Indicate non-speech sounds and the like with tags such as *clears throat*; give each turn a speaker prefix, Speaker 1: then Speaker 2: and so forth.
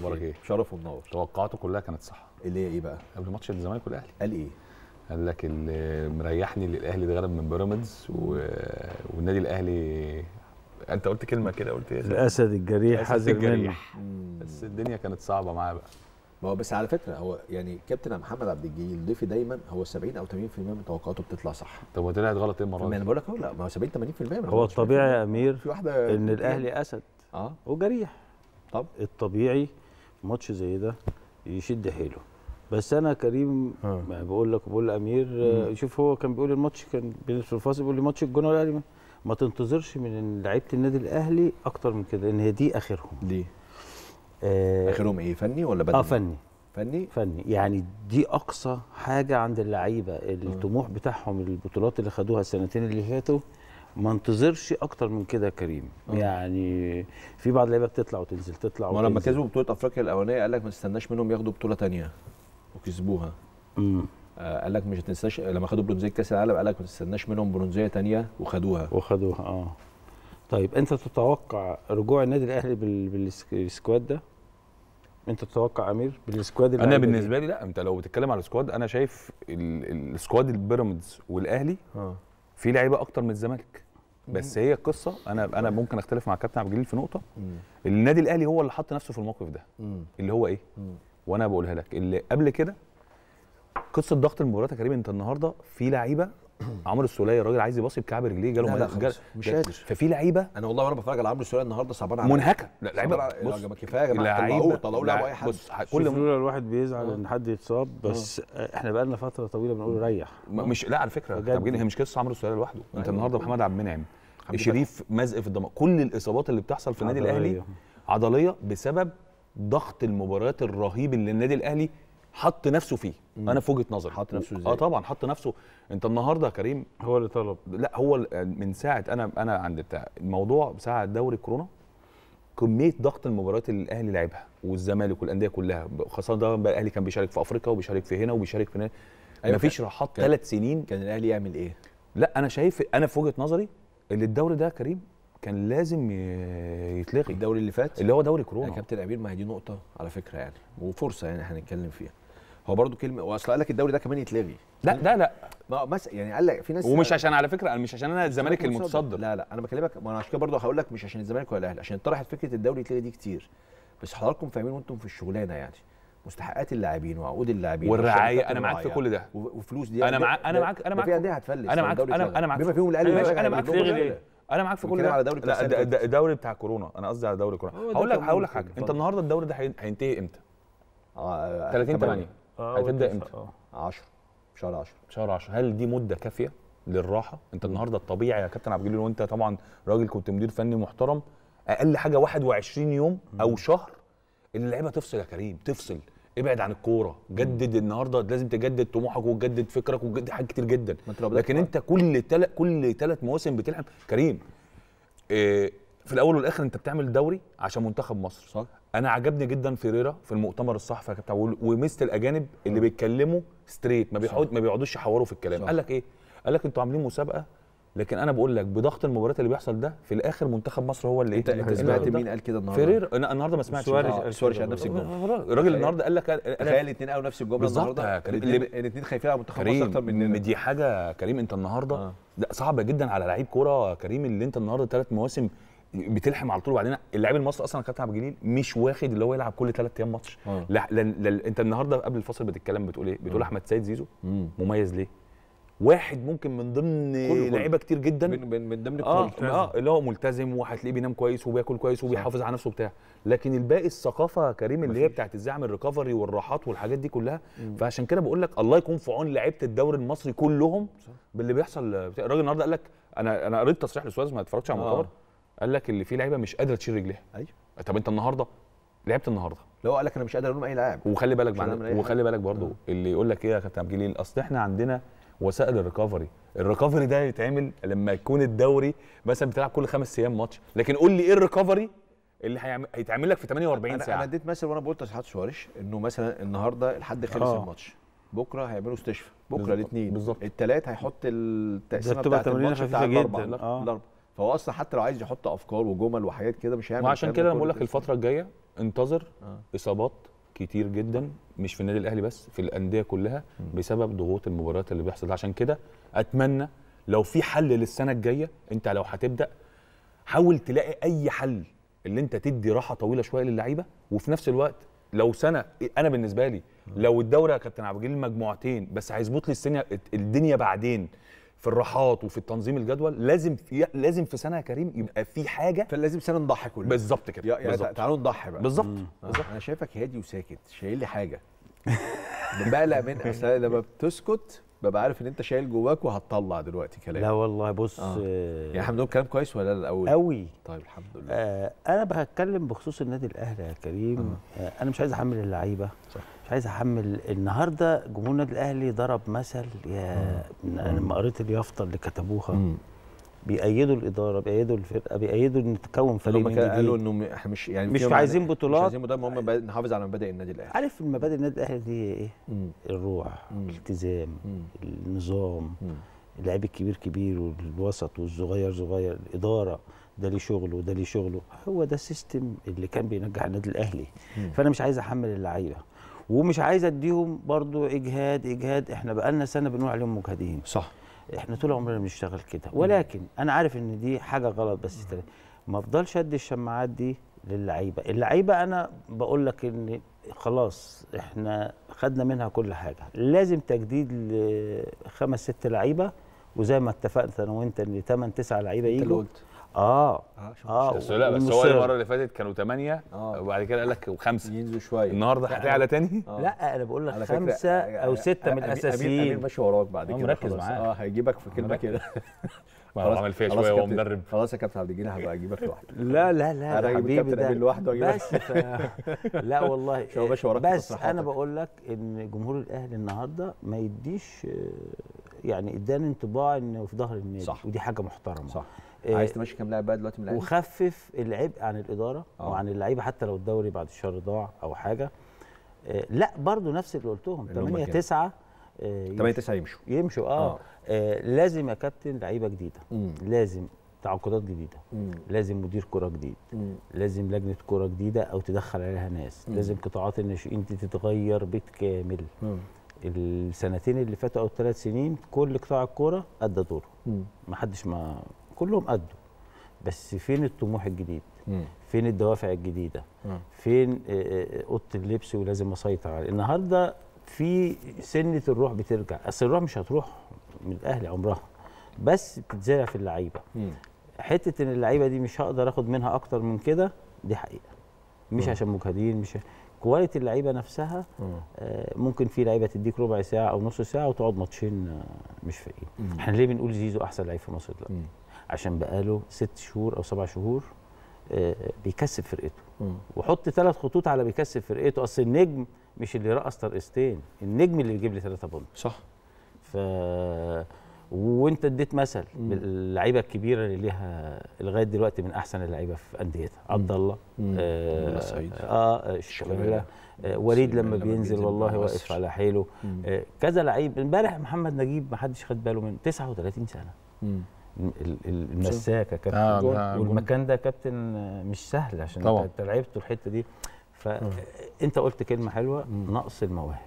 Speaker 1: مبارك ايه؟, إيه. شرف ومنور توقعاته كلها كانت صح اللي هي ايه بقى؟ قبل ماتش الزمالك والاهلي قال ايه؟ قال لك اللي مريحني اللي الاهلي اتغلب من بيراميدز و... والنادي الاهلي انت قلت كلمه كده قلت ايه؟ الاسد الجريح حازم الجريح
Speaker 2: بس الدنيا كانت صعبه معاه بقى ما هو بس على فكره هو يعني كابتن محمد عبد الجليل ضيفي دايما هو 70 او 80% من توقعاته بتطلع صح
Speaker 1: طب طلعت غلط ايه المره دي؟ انا بقول
Speaker 2: لك لا ما هو 70 80% من هو الطبيعي
Speaker 1: يا امير في واحده ان الاهلي اسد اه وجريح طب الطبيعي
Speaker 3: ماتش زي ده يشد حيله بس انا كريم يعني بقول لك وبقول لامير شوف هو كان بيقول الماتش كان بالنسبه للفاصل بيقول لي ماتش الجونه والاهلي ما تنتظرش من لعيبه النادي الاهلي اكتر من كده لان هي دي اخرهم ليه؟ آه اخرهم ايه فني ولا بدني؟ اه فني فني فني يعني دي اقصى حاجه عند اللعيبه الطموح بتاعهم البطولات اللي خدوها السنتين اللي فاتوا ما انتظرش اكتر
Speaker 2: من كده يا كريم أوه. يعني في بعض اللعيبه بتطلع وتنزل تطلع وتنزل ولما كسبوا بطوله افريقيا الاولانيه قال لك ما تستناش منهم ياخدوا بطوله ثانيه وكسبوها امم آه قال لك مش هتنساش لما خدوا برونزيه كاس العالم قال لك ما تستناش منهم برونزيه ثانيه وخدوها
Speaker 3: وخدوها اه طيب انت تتوقع رجوع النادي الاهلي بالسكواد ده
Speaker 1: انت تتوقع امير بالسكواد انا بالنسبه لي لا انت لو بتتكلم على السكواد انا شايف السكواد البيراميدز والاهلي اه في لعيبه اكتر من الزمالك بس هي القصه انا انا ممكن اختلف مع كابتن عبد الجليل في نقطه النادي الاهلي هو اللي حط نفسه في الموقف ده اللي هو ايه وانا بقولها لك اللي قبل كده قصه ضغط المباراه يا كريم انت النهارده في لعيبه *clears throat* عمرو السوليه الراجل عايز يباصي بكعب رجليه جاله مش قادر ففي
Speaker 2: لعيبه انا والله وانا بتفرج على عمرو السوليه النهارده صعبان عليا منهكه لعيبه بص كفايه يا جماعه طلعوه طلعوا لعبوا اي حد بص كل لولا
Speaker 3: الواحد بيزعل آه. ان حد يتصاب آه. بس آه. احنا بقى لنا فتره طويله بنقول
Speaker 1: ريح مش لا على فكره هي مش قصه عمرو السوليه لوحده أيوه. انت النهارده محمد عبد المنعم شريف مزق في الضمائر كل الاصابات اللي بتحصل في النادي الاهلي عضليه بسبب ضغط المباريات الرهيب اللي النادي الاهلي حط نفسه فيه مم. انا في وجهه نظري حط نفسه آه ازاي اه طبعا حط نفسه انت النهارده يا كريم هو اللي طلب لا هو من ساعه انا انا عند بتاع الموضوع ساعه دوري كورونا كميه ضغط المباريات اللي الاهلي لعبها والزمالك والانديه كلها خاصه ده الاهلي كان بيشارك في افريقيا وبيشارك في هنا وبيشارك في هنا أيوة مفيش راحات ثلاث سنين كان الاهلي يعمل ايه؟ لا انا شايف انا في وجهه نظري اللي الدوري ده كريم
Speaker 2: كان لازم يتلغي الدوري اللي فات اللي هو دوري كورونا يا كابتن امير ما هي دي نقطه على فكره يعني وفرصه يعني هنتكلم فيها هو برضو كلمه واصل قال لك الدوري ده كمان يتلغي لا ده يعني لا ما بس يعني قال لك في ناس ومش عشان على فكره مش عشان انا الزمالك المتصدر لا لا انا بكلمك ما انا عشان كده برضه هقول لك مش عشان الزمالك ولا الاهلي عشان طرحت فكره الدوري يتلغي دي كتير بس حضراتكم فاهمين وانتم في الشغلانه يعني مستحقات اللاعبين وعقود اللاعبين والرعايه انا معاك في كل ده وفلوس دي انا يعني معاك انا معاك يعني انا معاك في انديه هتفلس انا معاك انا معاك بما فيهم الاهلي انا معاك في انا معاك في كل ده على دوري لا
Speaker 1: الدوري بتاع كورونا انا قصدي على دوري كورونا هقول لك هقول لك حاجه انت النهارده الدوري ده هينتهي امتى؟
Speaker 2: 30 آه، 8 آه، هتبدا امتى؟
Speaker 1: 10 آه. شهر 10 شهر 10 هل دي مده كافيه للراحه؟ انت النهارده الطبيعي يا كابتن عبد الجليل وانت طبعا راجل كنت مدير فني محترم اقل حاجه 21 يوم او شهر اللعيبه تفصل يا كريم تفصل ابعد عن الكوره جدد النهارده لازم تجدد طموحك وتجدد فكرك وتجدد حاجات كتير جدا لكن انت كل تل... كل ثلاث مواسم بتلعب كريم إيه في الاول والاخر انت بتعمل دوري عشان منتخب مصر صح انا عجبني جدا فيريرا في المؤتمر الصحفي بتاع ومست الاجانب اللي بيتكلموا ستريت ما بيقعد ما بيقعدوش يحوروا في الكلام صح. قال لك ايه قال لك انتوا عاملين مسابقه لكن انا بقول لك بضغط المباريات اللي بيحصل ده في الاخر منتخب مصر هو اللي انت إيه؟ انت سمعت مين قال كده النهارده؟ فيريرا انا النهارده ما سمعتش سواريش سواريش آه. قال نفس الجمله الراجل آه. النهارده قال لك تخيل الاثنين
Speaker 2: قالوا نفس الجمله النهارده آه، الاثنين خايفين على منتخب مصر اكتر
Speaker 1: مننا دي حاجه كريم انت النهارده آه. صعبه جدا على لعيب كوره كريم اللي انت النهارده ثلاث مواسم بتلحم على طول وبعدين اللاعب المصري اصلا كابتن عبد الجليل مش واخد اللي هو يلعب كل ثلاث ايام ماتش آه. لا لأ انت النهارده قبل الفصل بتتكلم بتقول ايه؟ بتقول آه. احمد سيد زيزو مميز ليه؟ واحد ممكن من ضمن لعيبه كتير جدا من, من ضمن آه, اه اللي هو ملتزم وهتلاقيه بينام كويس وبياكل كويس وبيحافظ على نفسه بتاع لكن الباقي الثقافه كريم اللي هي بتاعت الزعم الريكفري والراحات والحاجات دي كلها مم. فعشان كده بقول لك الله يكون في عون لعيبه الدوري المصري كلهم صح. باللي بيحصل الراجل النهارده قال لك انا انا قريت تصريح لسواريز ما اتفرجتش على آه. المؤتمر آه. قال لك اللي فيه لعيبه مش قادره تشيل رجليها ايوه طب انت النهارده لعبت النهارده
Speaker 2: هو قال لك انا مش قادر الوم اي لاعب
Speaker 1: وخلي بالك بعد وخلي بالك برضه أه. اللي يقول لك ايه يا كابتن عبد الجليل اصل احنا عندنا وسائل الريكفري الريكفري ده يتعمل لما يكون الدوري مثلا بتلعب كل خمس ايام ماتش لكن قول لي ايه الريكفري اللي هيعمل هيتعمل لك في 48 ساعه انا اديت
Speaker 2: مثل وانا بقول تصحيحات سواريش انه مثلا النهارده الحد خلص آه. الماتش بكره هيعملوا استشفاء بكره الاثنين الثلاث هيحط التقسيمه بتاعت الماتش بتاع الاربعه آه. الاربعه فهو اصلا حتى لو عايز يحط افكار وجمل وحاجات كده مش هيعمل وعشان كده انا بقول لك
Speaker 1: الفتره الجايه انتظر آه. اصابات كتير جدا مش في النادي الاهلي بس في الانديه كلها بسبب ضغوط المباريات اللي بيحصل عشان كده اتمنى لو في حل للسنه الجايه انت لو هتبدا حاول تلاقي اي حل اللي انت تدي راحه طويله شويه للعيبه وفي نفس الوقت لو سنه انا بالنسبه لي لو الدوري يا كابتن عبد الجليل مجموعتين بس هيظبط لي السنه الدنيا بعدين في الراحات وفي التنظيم الجدول لازم في لازم في سنه يا كريم
Speaker 2: يبقى في حاجه فلازم سنه نضحي كلنا بالظبط كده يعني تعالوا نضحي بقى بالظبط انا شايفك هادي وساكت شايل لي حاجه بقلق من اصل لما بتسكت ببقى عارف ان انت شايل جواك وهتطلع دلوقتي كلام لا والله بص آه. آه يعني احنا بنقول كلام كويس ولا
Speaker 3: الاول قوي طيب الحمد لله آه انا بتكلم بخصوص النادي الاهلي يا كريم آه. آه انا مش عايز احمل اللعيبه صح مش عايز احمل النهارده جمهور النادي الاهلي ضرب مثل يا لما قريت اليافطه اللي كتبوها مم. بيأيدوا الإدارة بيأيدوا الفرقة بيأيدوا إن تكون فريق هم قالوا إنه احنا مش يعني مش عايزين
Speaker 2: بطولات مش عايزين بطولات هم نحافظ على مبادئ النادي الأهلي عارف مبادئ النادي الأهلي دي
Speaker 3: إيه؟ مم. الروح الالتزام النظام اللعيب الكبير كبير والوسط والصغير صغير الإدارة ده ليه شغله وده ليه شغله هو ده السيستم اللي كان بينجح النادي الأهلي مم. فأنا مش عايز أحمل اللعيبة ومش عايز اديهم برضو اجهاد اجهاد احنا بقالنا سنه بنقول عليهم مجهدين صح احنا طول عمرنا بنشتغل كده ولكن انا عارف ان دي حاجه غلط بس ما افضلش ادي الشماعات دي للعيبه اللعيبه انا بقول لك ان خلاص احنا خدنا منها كل حاجه لازم تجديد لخمس ست لعيبه وزي ما اتفقت انا وانت ان 8 9 لعيبه يجوا اه اه, آه
Speaker 1: بس لا بس هو المره اللي فاتت كانوا ثمانية آه. وبعد كده قال لك وخمسه ينزلوا
Speaker 2: شويه النهارده هتعلى تاني؟ آه. لا انا بقول لك خمسه آه، او آه، سته من الاساسيين امير ماشي وراك بعد آه، كده مركز معاه اه هيجيبك في كلمه كده *laughs* خلاص عمل فيها شويه وهو مدرب خلاص يا كابتن عبد الجليل هبقى اجيبك لوحده لا لا لا انا حبيبي ده لوحده بس ف... *laughs* لا والله بس انا
Speaker 3: بقول لك ان جمهور الاهلي النهارده ما يديش يعني اداني انطباع انه في ظهر النادي صح. ودي حاجه محترمه صح إيه عايز
Speaker 2: تمشي كام لاعب بقى دلوقتي من اللعيبه
Speaker 3: وخفف العبء عن الاداره أوه. وعن اللعيبه حتى لو الدوري بعد الشهر ضاع او حاجه إيه لا برضو نفس اللي قلتهم 8 9 8 9 يمشوا يمشوا آه. آه. آه. لازم يا كابتن لعيبه جديده مم. لازم تعاقدات جديده مم. لازم مدير كره جديد مم. لازم لجنه كره جديده او تدخل عليها ناس مم. لازم قطاعات الناشئين دي تتغير بالكامل السنتين اللي فاتوا او الثلاث سنين كل قطاع الكوره ادى دوره ما حدش ما كلهم ادوا بس فين الطموح الجديد مم. فين الدوافع الجديده مم. فين آه، آه، اوضه اللبس ولازم اسيطر عليه النهارده في سنه الروح بترجع اصل الروح مش هتروح من الاهلي عمرها بس بتتزرع في اللعيبه حته ان اللعيبه دي مش هقدر اخد منها اكتر من كده دي حقيقه مش مم. عشان مجهدين مش كواليتي اللعيبه نفسها آه، ممكن في لعيبه تديك ربع ساعه او نص ساعه وتقعد ماتشين آه، مش فايقين احنا ليه بنقول زيزو احسن لعيب في مصر دلوقتي عشان بقاله ست شهور او سبع شهور آه، بيكسب فرقته وحط ثلاث خطوط على بيكسب فرقته اصل النجم مش اللي رقص ترقصتين النجم اللي بيجيب لي ثلاثه بونت صح ف وانت اديت مثل باللعيبه الكبيره اللي ليها لغايه دلوقتي من احسن اللعيبه في انديتها عبد الله آه،, آه،, آه،, آه سعيد اه شكرا وليد لما بينزل والله واقف على حيله آه كذا لعيب امبارح محمد نجيب ما حدش خد باله منه 39 سنه المساكه كابتن آه والمكان ده كابتن مش سهل عشان انت لعبته الحته دي فانت قلت كلمه حلوه نقص المواهب